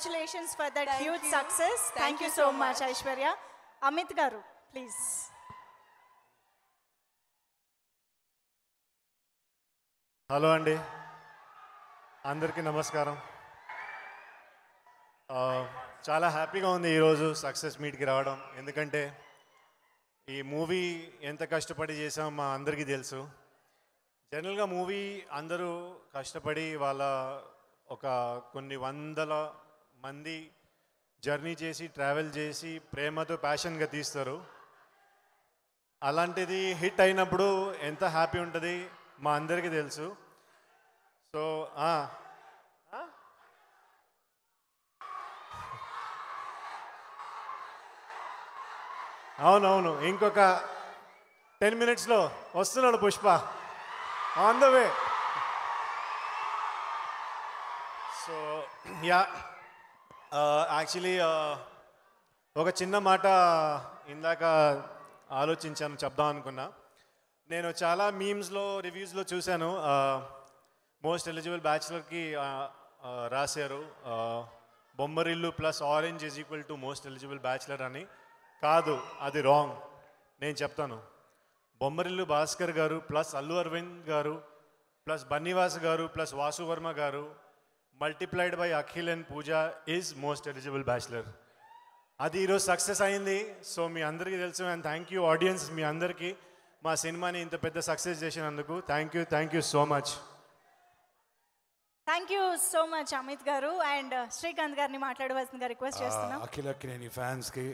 congratulations for that huge success thank you so much Aishwarya Amit గారు please hello అండి అందరికీ నమస్కారం చాలా హ్యాపీగా ఉంది ఈరోజు సక్సెస్ మీట్కి రావడం ఎందుకంటే ఈ మూవీ ఎంత కష్టపడి చేసాం మా అందరికీ తెలుసు జనరల్గా మూవీ అందరూ కష్టపడి వాళ్ళ ఒక కొన్ని వందల మంది జర్నీ చేసి ట్రావెల్ చేసి ప్రేమతో ప్యాషన్గా తీస్తారు అలాంటిది హిట్ అయినప్పుడు ఎంత హ్యాపీ ఉంటుంది మా అందరికీ తెలుసు సో అవునవును ఇంకొక టెన్ మినిట్స్లో వస్తున్నాడు Pushpa on the way so yeah actually uh, uh, ఒక చిన్న మాట ఇందాక ఆలోచించాను చెప్దాం అనుకున్నా నేను చాలా మీమ్స్లో రివ్యూస్లో చూశాను మోస్ట్ ఎలిజిబుల్ బ్యాచులర్కి రాశారు uh, Bommarillu plus orange is equal to most eligible bachelor అని కాదు అది రాంగ్ నేను చెప్తాను బొమ్మరిల్లు భాస్కర్ గారు ప్లస్ అల్లు అరవింద్ గారు ప్లస్ బన్నీవాస్ గారు plus Vasu Varma garu multiplied by Akhil and Pooja is most eligible bachelor అది ఈరోజు సక్సెస్ అయింది సో మీ అందరికీ తెలుసు అండ్ థ్యాంక్ యూ ఆడియన్స్ మీ అందరికీ మా సినిమాని ఇంత పెద్ద సక్సెస్ చేసినందుకు thank you thank you so much thank you so much Amit garu and Srikanth uh, గారిని మాట్లాడవలసిందిగా రిక్వెస్ట్ చేస్తున్నాను అఖిల్ అఖిల్ ఫ్యాన్స్కి